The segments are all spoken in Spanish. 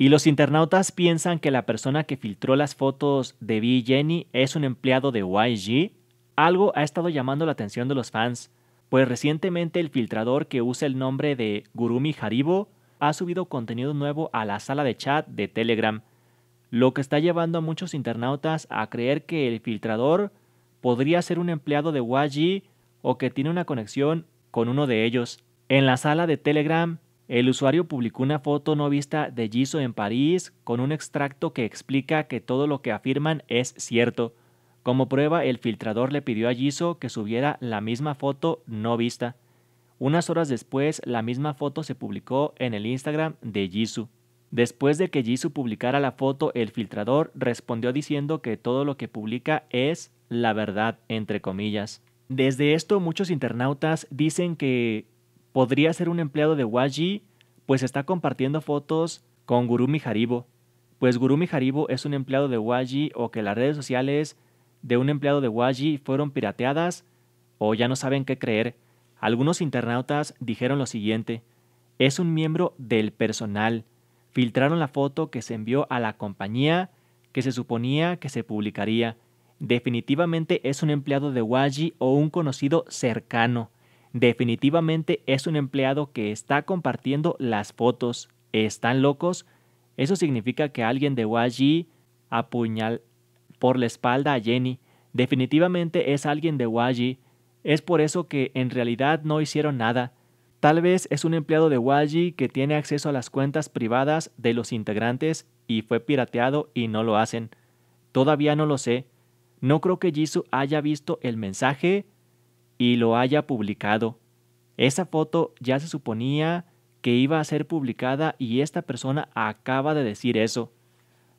Y los internautas piensan que la persona que filtró las fotos de B. Jenny es un empleado de YG. Algo ha estado llamando la atención de los fans, pues recientemente el filtrador que usa el nombre de Gurumi Haribo ha subido contenido nuevo a la sala de chat de Telegram, lo que está llevando a muchos internautas a creer que el filtrador podría ser un empleado de YG o que tiene una conexión con uno de ellos. En la sala de Telegram el usuario publicó una foto no vista de Jisoo en París con un extracto que explica que todo lo que afirman es cierto. Como prueba, el filtrador le pidió a Jisoo que subiera la misma foto no vista. Unas horas después, la misma foto se publicó en el Instagram de Jisoo. Después de que Jisoo publicara la foto, el filtrador respondió diciendo que todo lo que publica es la verdad, entre comillas. Desde esto muchos internautas dicen que podría ser un empleado de Waji, pues está compartiendo fotos con Gurumi Haribo. Pues Gurumi Haribo es un empleado de Waji o que las redes sociales de un empleado de Waji fueron pirateadas o ya no saben qué creer. Algunos internautas dijeron lo siguiente: es un miembro del personal. Filtraron la foto que se envió a la compañía que se suponía que se publicaría. Definitivamente es un empleado de Waji o un conocido cercano definitivamente es un empleado que está compartiendo las fotos. ¿Están locos? Eso significa que alguien de YG apuñal por la espalda a Jenny. Definitivamente es alguien de YG. Es por eso que en realidad no hicieron nada. Tal vez es un empleado de YG que tiene acceso a las cuentas privadas de los integrantes y fue pirateado y no lo hacen. Todavía no lo sé. No creo que Jisoo haya visto el mensaje y lo haya publicado. Esa foto ya se suponía que iba a ser publicada y esta persona acaba de decir eso.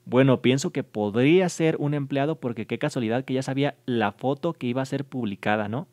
Bueno, pienso que podría ser un empleado porque qué casualidad que ya sabía la foto que iba a ser publicada, ¿no?